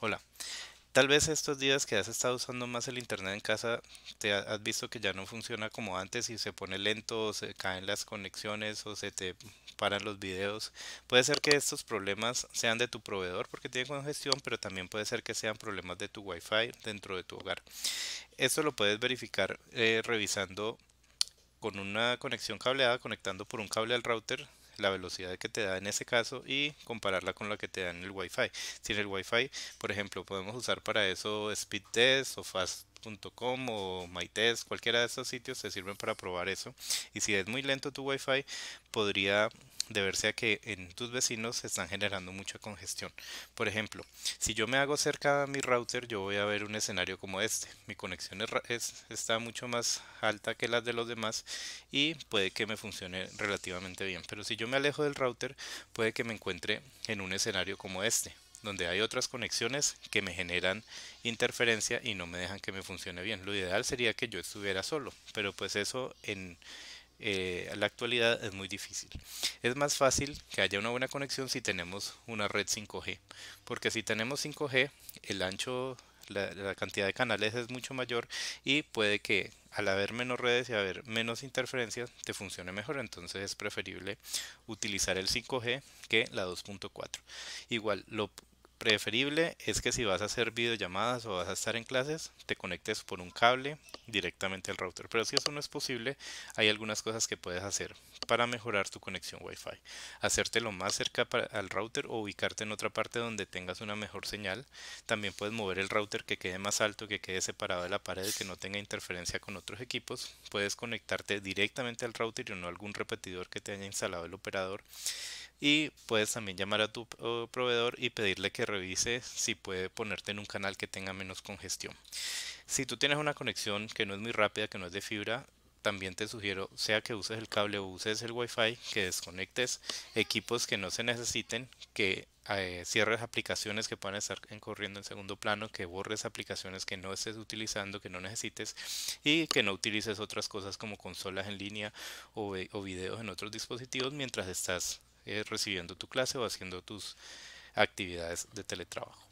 Hola. Tal vez estos días que has estado usando más el internet en casa, te has visto que ya no funciona como antes y se pone lento, o se caen las conexiones o se te paran los videos. Puede ser que estos problemas sean de tu proveedor porque tiene congestión, pero también puede ser que sean problemas de tu Wi-Fi dentro de tu hogar. Esto lo puedes verificar eh, revisando con una conexión cableada, conectando por un cable al router la velocidad que te da en ese caso y compararla con la que te da en el Wi-Fi. Si en el Wi-Fi, por ejemplo, podemos usar para eso speed test o fast .com o MyTest, cualquiera de esos sitios se sirven para probar eso. Y si es muy lento tu Wi-Fi, podría deberse a que en tus vecinos se están generando mucha congestión. Por ejemplo, si yo me hago cerca a mi router, yo voy a ver un escenario como este. Mi conexión está mucho más alta que las de los demás y puede que me funcione relativamente bien. Pero si yo me alejo del router, puede que me encuentre en un escenario como este donde hay otras conexiones que me generan interferencia y no me dejan que me funcione bien. Lo ideal sería que yo estuviera solo, pero pues eso en eh, la actualidad es muy difícil. Es más fácil que haya una buena conexión si tenemos una red 5G, porque si tenemos 5G, el ancho la, cantidad de canales es mucho mayor y puede que al haber menos redes y haber menos interferencias te funcione mejor. Entonces es preferible utilizar el 5G que la 2.4. Igual lo Preferible es que si vas a hacer videollamadas o vas a estar en clases, te conectes por un cable directamente al router. Pero si eso no es posible, hay algunas cosas que puedes hacer para mejorar tu conexión Wi-Fi. Hacértelo más cerca al router o ubicarte en otra parte donde tengas una mejor señal. También puedes mover el router que quede más alto, que quede separado de la pared, que no tenga interferencia con otros equipos. Puedes conectarte directamente al router y no a algún repetidor que te haya instalado el operador. Y puedes también llamar a tu proveedor y pedirle que revise si puede ponerte en un canal que tenga menos congestión. Si tú tienes una conexión que no es muy rápida, que no es de fibra, también te sugiero, sea que uses el cable o uses el wifi, que desconectes equipos que no se necesiten, que eh, cierres aplicaciones que puedan estar corriendo en segundo plano, que borres aplicaciones que no estés utilizando, que no necesites y que no utilices otras cosas como consolas en línea o, o videos en otros dispositivos mientras estás eh, recibiendo tu clase o haciendo tus actividades de teletrabajo.